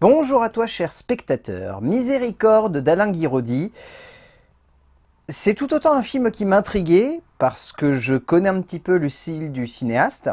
Bonjour à toi cher spectateur, Miséricorde d'Alain Guiraudy. C'est tout autant un film qui m'intriguait, parce que je connais un petit peu le style du cinéaste,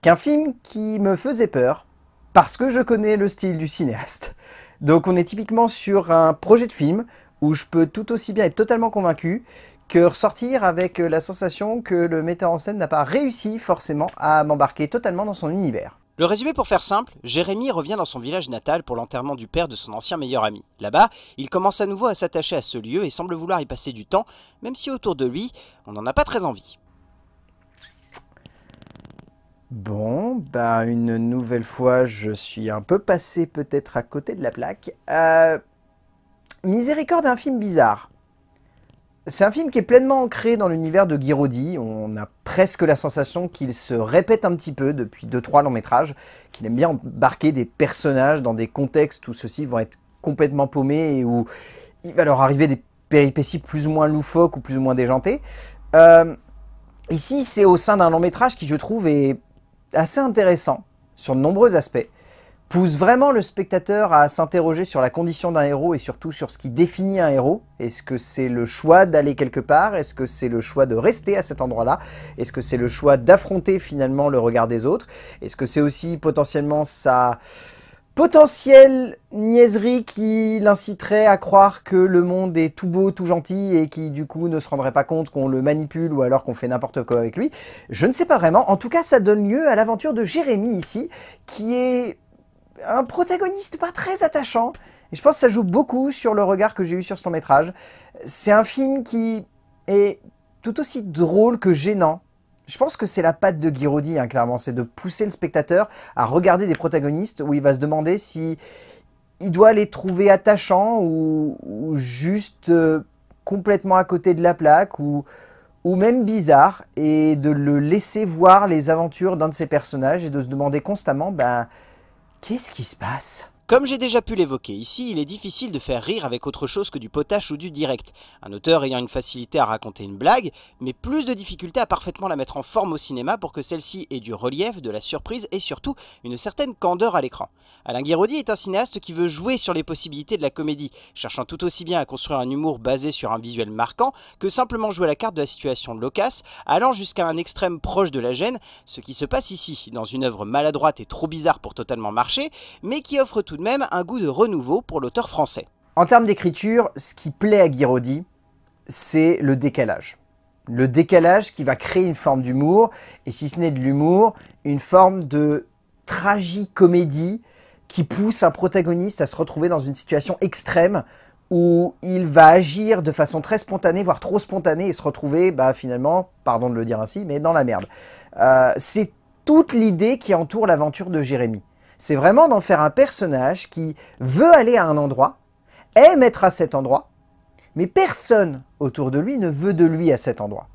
qu'un film qui me faisait peur, parce que je connais le style du cinéaste. Donc on est typiquement sur un projet de film où je peux tout aussi bien être totalement convaincu que ressortir avec la sensation que le metteur en scène n'a pas réussi forcément à m'embarquer totalement dans son univers. Le résumé pour faire simple, Jérémy revient dans son village natal pour l'enterrement du père de son ancien meilleur ami. Là-bas, il commence à nouveau à s'attacher à ce lieu et semble vouloir y passer du temps, même si autour de lui, on n'en a pas très envie. Bon, bah une nouvelle fois, je suis un peu passé peut-être à côté de la plaque. Euh... Miséricorde, un film bizarre. C'est un film qui est pleinement ancré dans l'univers de Guiraudy. On a presque la sensation qu'il se répète un petit peu depuis 2-3 longs métrages, qu'il aime bien embarquer des personnages dans des contextes où ceux-ci vont être complètement paumés et où il va leur arriver des péripéties plus ou moins loufoques ou plus ou moins déjantées. Euh, ici, c'est au sein d'un long métrage qui, je trouve, est assez intéressant sur de nombreux aspects pousse vraiment le spectateur à s'interroger sur la condition d'un héros et surtout sur ce qui définit un héros. Est-ce que c'est le choix d'aller quelque part Est-ce que c'est le choix de rester à cet endroit-là Est-ce que c'est le choix d'affronter finalement le regard des autres Est-ce que c'est aussi potentiellement sa potentielle niaiserie qui l'inciterait à croire que le monde est tout beau, tout gentil et qui du coup ne se rendrait pas compte qu'on le manipule ou alors qu'on fait n'importe quoi avec lui. Je ne sais pas vraiment. En tout cas, ça donne lieu à l'aventure de Jérémy ici, qui est un protagoniste pas très attachant. Et je pense que ça joue beaucoup sur le regard que j'ai eu sur ce long métrage. C'est un film qui est tout aussi drôle que gênant. Je pense que c'est la patte de Guiraudy, hein, clairement. C'est de pousser le spectateur à regarder des protagonistes où il va se demander si il doit les trouver attachants ou, juste euh, complètement à côté de la plaque ou, ou même bizarre et de le laisser voir les aventures d'un de ses personnages et de se demander constamment, bah, Qu'est-ce qui se passe comme j'ai déjà pu l'évoquer ici, il est difficile de faire rire avec autre chose que du potache ou du direct. Un auteur ayant une facilité à raconter une blague, mais plus de difficulté à parfaitement la mettre en forme au cinéma pour que celle-ci ait du relief, de la surprise et surtout une certaine candeur à l'écran. Alain Guiraudy est un cinéaste qui veut jouer sur les possibilités de la comédie, cherchant tout aussi bien à construire un humour basé sur un visuel marquant que simplement jouer la carte de la situation de l'ocas, allant jusqu'à un extrême proche de la gêne, ce qui se passe ici, dans une œuvre maladroite et trop bizarre pour totalement marcher, mais qui offre tout même un goût de renouveau pour l'auteur français. En termes d'écriture, ce qui plaît à Guiraudy, c'est le décalage. Le décalage qui va créer une forme d'humour, et si ce n'est de l'humour, une forme de tragicomédie qui pousse un protagoniste à se retrouver dans une situation extrême où il va agir de façon très spontanée, voire trop spontanée, et se retrouver bah, finalement, pardon de le dire ainsi, mais dans la merde. Euh, c'est toute l'idée qui entoure l'aventure de Jérémy c'est vraiment d'en faire un personnage qui veut aller à un endroit, aime être à cet endroit, mais personne autour de lui ne veut de lui à cet endroit.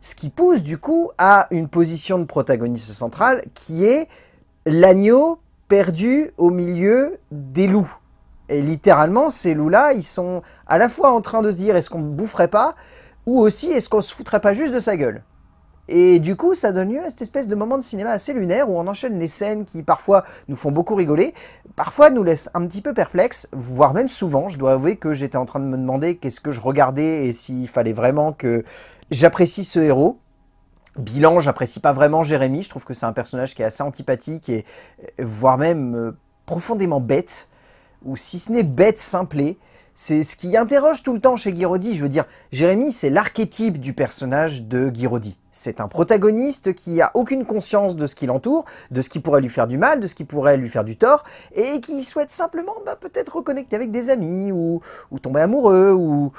Ce qui pousse du coup à une position de protagoniste centrale qui est l'agneau perdu au milieu des loups. Et littéralement, ces loups-là, ils sont à la fois en train de se dire est-ce qu'on ne boufferait pas, ou aussi est-ce qu'on se foutrait pas juste de sa gueule. Et du coup, ça donne lieu à cette espèce de moment de cinéma assez lunaire où on enchaîne les scènes qui parfois nous font beaucoup rigoler, parfois nous laissent un petit peu perplexes, voire même souvent. Je dois avouer que j'étais en train de me demander qu'est-ce que je regardais et s'il fallait vraiment que j'apprécie ce héros. Bilan, j'apprécie pas vraiment Jérémy, je trouve que c'est un personnage qui est assez antipathique et euh, voire même euh, profondément bête, ou si ce n'est bête simplé. C'est ce qui interroge tout le temps chez Guiraudy. Je veux dire, Jérémy, c'est l'archétype du personnage de Guiraudy. C'est un protagoniste qui a aucune conscience de ce qui l'entoure, de ce qui pourrait lui faire du mal, de ce qui pourrait lui faire du tort, et qui souhaite simplement bah, peut-être reconnecter avec des amis, ou, tomber amoureux, ou,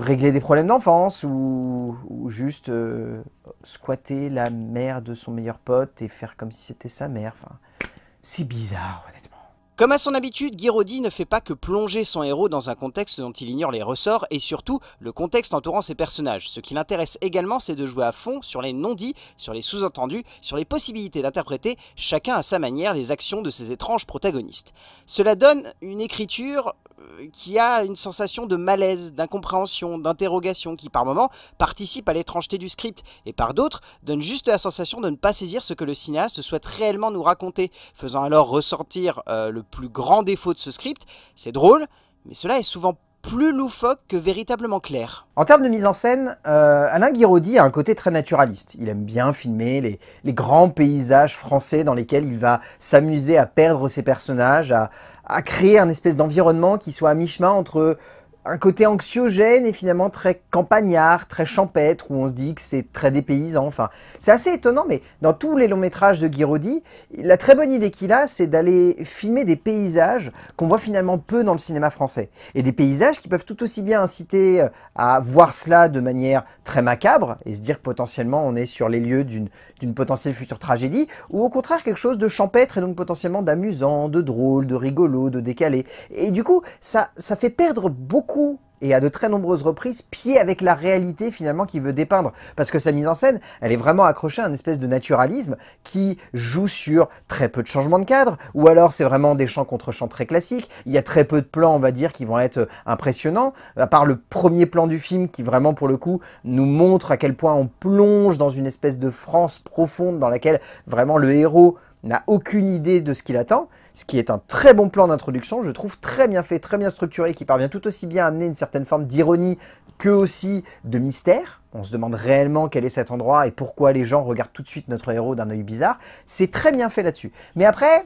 régler des problèmes d'enfance, ou, juste euh, squatter la mère de son meilleur pote et faire comme si c'était sa mère. c'est bizarre, comme à son habitude, Guiraudy ne fait pas que plonger son héros dans un contexte dont il ignore les ressorts et surtout le contexte entourant ses personnages. Ce qui l'intéresse également, c'est de jouer à fond sur les non-dits, sur les sous-entendus, sur les possibilités d'interpréter chacun à sa manière les actions de ses étranges protagonistes. Cela donne une écriture euh, qui a une sensation de malaise, d'incompréhension, d'interrogation, qui par moments participe à l'étrangeté du script, et par d'autres donne juste la sensation de ne pas saisir ce que le cinéaste souhaite réellement nous raconter, faisant alors ressortir euh, le plus grand défaut de ce script. C'est drôle, mais cela est souvent plus loufoque que véritablement clair. En termes de mise en scène, euh, Alain Guiraudy a un côté très naturaliste. Il aime bien filmer les grands paysages français dans lesquels il va s'amuser à perdre ses personnages, à, à créer un espèce d'environnement qui soit à mi-chemin entre un côté anxiogène et finalement très campagnard, très champêtre, où on se dit que c'est très dépaysant. Enfin, c'est assez étonnant, mais dans tous les longs métrages de Guiraudy, la très bonne idée qu'il a, c'est d'aller filmer des paysages qu'on voit finalement peu dans le cinéma français. Et des paysages qui peuvent tout aussi bien inciter euh, à voir cela de manière très macabre et se dire que potentiellement on est sur les lieux d'une potentielle future tragédie, ou au contraire quelque chose de champêtre et donc potentiellement d'amusant, de drôle, de rigolo, de décalé. Et du coup, ça, ça fait perdre beaucoup et à de très nombreuses reprises, pied avec la réalité finalement qu'il veut dépeindre. Parce que sa mise en scène, elle est vraiment accrochée à une espèce de naturalisme qui joue sur très peu de changements de cadre, ou alors c'est vraiment des champs contre champs très classiques, il y a très peu de plans, on va dire, qui vont être euh, impressionnants, à part le premier plan du film qui vraiment, pour le coup, nous montre à quel point on plonge dans une espèce de France profonde dans laquelle vraiment le héros n'a aucune idée de ce qu'il attend, ce qui est un très bon plan d'introduction, je trouve très bien fait, très bien structuré, qui parvient tout aussi bien à amener une certaine forme d'ironie que aussi de mystère. On se demande réellement quel est cet endroit et pourquoi les gens regardent tout de suite notre héros d'un œil bizarre. C'est très bien fait là-dessus. Mais après,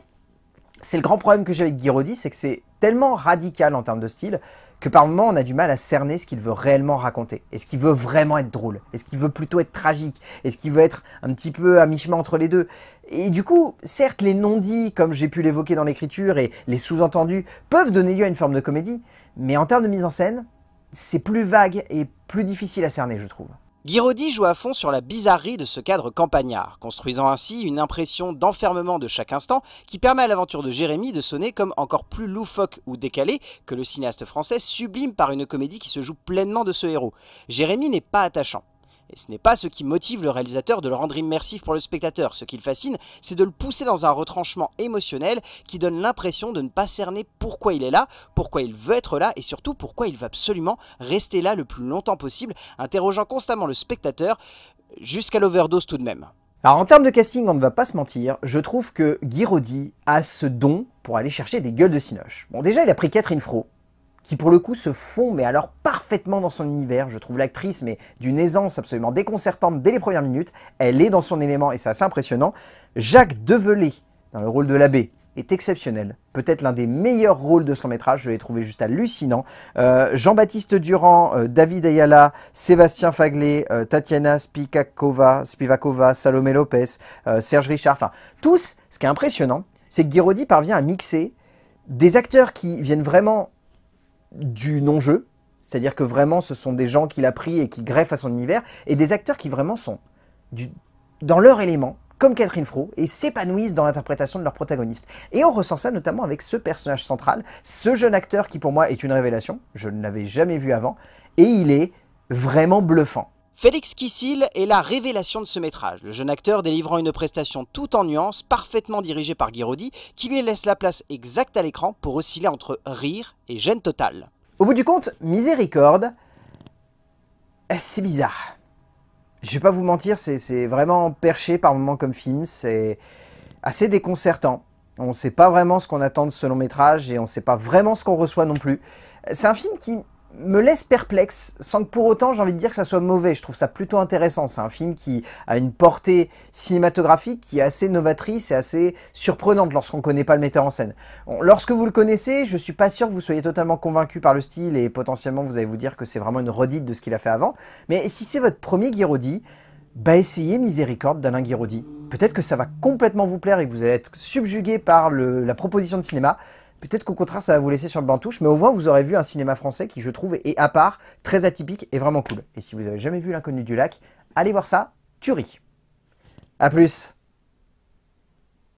c'est le grand problème que j'ai avec Guiraudy, c'est que c'est tellement radical en termes de style que par moments on a du mal à cerner ce qu'il veut réellement raconter. Est-ce qu'il veut vraiment être drôle Est-ce qu'il veut plutôt être tragique Est-ce qu'il veut être un petit peu à mi-chemin entre les deux Et du coup, certes, les non-dits, comme j'ai pu l'évoquer dans l'écriture, et les sous-entendus, peuvent donner lieu à une forme de comédie, mais en termes de mise en scène, c'est plus vague et plus difficile à cerner, je trouve. Guiraudy joue à fond sur la bizarrerie de ce cadre campagnard, construisant ainsi une impression d'enfermement de chaque instant qui permet à l'aventure de Jérémy de sonner comme encore plus loufoque ou décalé que le cinéaste français sublime par une comédie qui se joue pleinement de ce héros. Jérémy n'est pas attachant. Et ce n'est pas ce qui motive le réalisateur de le rendre immersif pour le spectateur. Ce qui le fascine, c'est de le pousser dans un retranchement émotionnel qui donne l'impression de ne pas cerner pourquoi il est là, pourquoi il veut être là et surtout pourquoi il va absolument rester là le plus longtemps possible, interrogeant constamment le spectateur jusqu'à l'overdose tout de même. Alors en termes de casting, on ne va pas se mentir, je trouve que Guy Roddy a ce don pour aller chercher des gueules de cinoche. Bon déjà, il a pris Catherine Fro, qui pour le coup se fond, mais alors parfaitement dans son univers. Je trouve l'actrice, mais d'une aisance absolument déconcertante dès les premières minutes. Elle est dans son élément et c'est assez impressionnant. Jacques Develay, dans le rôle de l'abbé, est exceptionnel. Peut-être l'un des meilleurs rôles de son métrage, je l'ai trouvé juste hallucinant. Euh, Jean-Baptiste Durand, euh, David Ayala, Sébastien Faglet, euh, Tatiana Spivakova, Spivakova, Salomé Lopez, Serge Richard, enfin tous, ce qui est impressionnant, c'est que Girodi parvient à mixer des acteurs qui viennent vraiment du non-jeu, c'est-à-dire que vraiment ce sont des gens qu'il a pris et qui greffent à son univers, et des acteurs qui vraiment sont dans leur élément, comme Catherine Froh, et s'épanouissent dans l'interprétation de leur protagonistes. Et on ressent ça notamment avec ce personnage central, ce jeune acteur qui pour moi est une révélation, je ne l'avais jamais vu avant, et il est vraiment bluffant. Félix Kissil est la révélation de ce métrage, le jeune acteur délivrant une prestation tout en nuances, parfaitement dirigée par Guiraudy, qui lui laisse la place exacte à l'écran pour osciller entre rire et gêne totale. Au bout du compte, Miséricorde, eh, c'est bizarre. Je vais pas vous mentir, c'est vraiment perché par moments comme film, c'est assez déconcertant. On ne sait pas vraiment ce qu'on attend de ce long métrage et on ne sait pas vraiment ce qu'on reçoit non plus. C'est un film qui me laisse perplexe, sans que pour autant j'ai envie de dire que ça soit mauvais. Je trouve ça plutôt intéressant. C'est un film qui a une portée cinématographique qui est assez novatrice et assez surprenante lorsqu'on ne connaît pas le metteur en scène. lorsque vous le connaissez, je ne suis pas sûr que vous soyez totalement convaincu par le style et potentiellement vous allez vous dire que c'est vraiment une redite de ce qu'il a fait avant. Mais si c'est votre premier Guiraudy, bah essayez Miséricorde d'Alain Guiraudy. Peut-être que ça va complètement vous plaire et que vous allez être subjugué par la proposition de cinéma. Peut-être qu'au contraire, ça va vous laisser sur le banc touche, mais au moins, vous aurez vu un cinéma français qui, je trouve, est à part, très atypique et vraiment cool. Et si vous avez jamais vu L'inconnu du lac, allez voir ça, tu ris. A plus